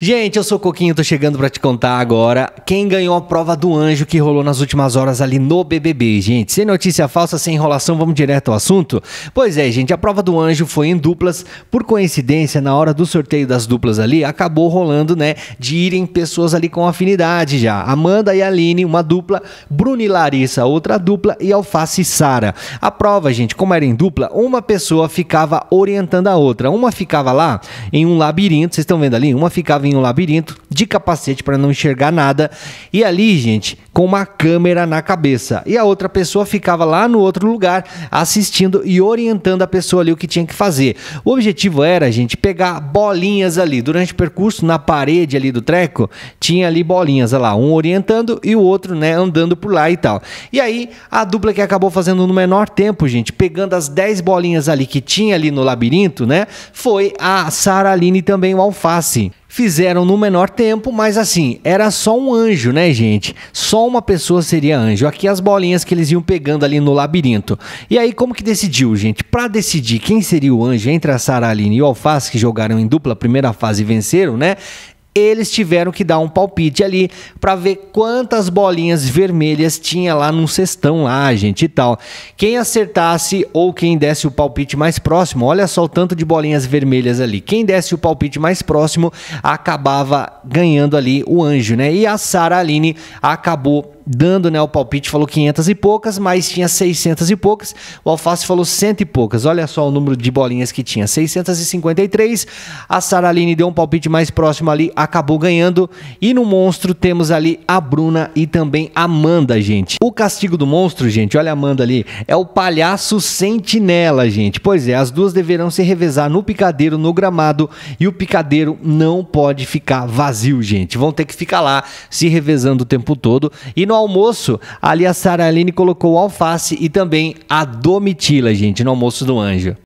Gente, eu sou o Coquinho, tô chegando para te contar agora quem ganhou a prova do anjo que rolou nas últimas horas ali no BBB. Gente, sem notícia falsa, sem enrolação, vamos direto ao assunto? Pois é, gente, a prova do anjo foi em duplas. Por coincidência, na hora do sorteio das duplas ali, acabou rolando, né, de irem pessoas ali com afinidade já. Amanda e Aline, uma dupla, Bruna e Larissa, outra dupla e Alface e Sara. A prova, gente, como era em dupla, uma pessoa ficava orientando a outra. Uma ficava lá em um labirinto, vocês estão vendo ali? Uma ficava em um labirinto de capacete para não enxergar nada. E ali, gente, com uma câmera na cabeça. E a outra pessoa ficava lá no outro lugar assistindo e orientando a pessoa ali o que tinha que fazer. O objetivo era, gente, pegar bolinhas ali. Durante o percurso, na parede ali do treco, tinha ali bolinhas, olha lá, um orientando e o outro, né, andando por lá e tal. E aí, a dupla que acabou fazendo no menor tempo, gente, pegando as 10 bolinhas ali que tinha ali no labirinto, né, foi a Sara e também o Alface. Fizeram no menor tempo tempo, mas assim, era só um anjo, né, gente? Só uma pessoa seria anjo. Aqui as bolinhas que eles iam pegando ali no labirinto. E aí, como que decidiu, gente? Para decidir quem seria o anjo entre a Sara Aline e o Alface, que jogaram em dupla primeira fase e venceram, né? eles tiveram que dar um palpite ali para ver quantas bolinhas vermelhas tinha lá num cestão lá, gente, e tal. Quem acertasse ou quem desse o palpite mais próximo, olha só o tanto de bolinhas vermelhas ali. Quem desse o palpite mais próximo acabava ganhando ali o anjo, né? E a Sara Aline acabou dando né, o palpite, falou 500 e poucas, mas tinha 600 e poucas. O Alface falou 100 e poucas. Olha só o número de bolinhas que tinha: 653. A Saraline deu um palpite mais próximo ali, acabou ganhando. E no monstro temos ali a Bruna e também a Amanda, gente. O castigo do monstro, gente, olha a Amanda ali, é o palhaço sentinela, gente. Pois é, as duas deverão se revezar no picadeiro, no gramado, e o picadeiro não pode ficar vazio, gente. Vão ter que ficar lá se revezando o tempo todo. E no almoço, ali a Sara Aline colocou alface e também a domitila, gente, no almoço do anjo.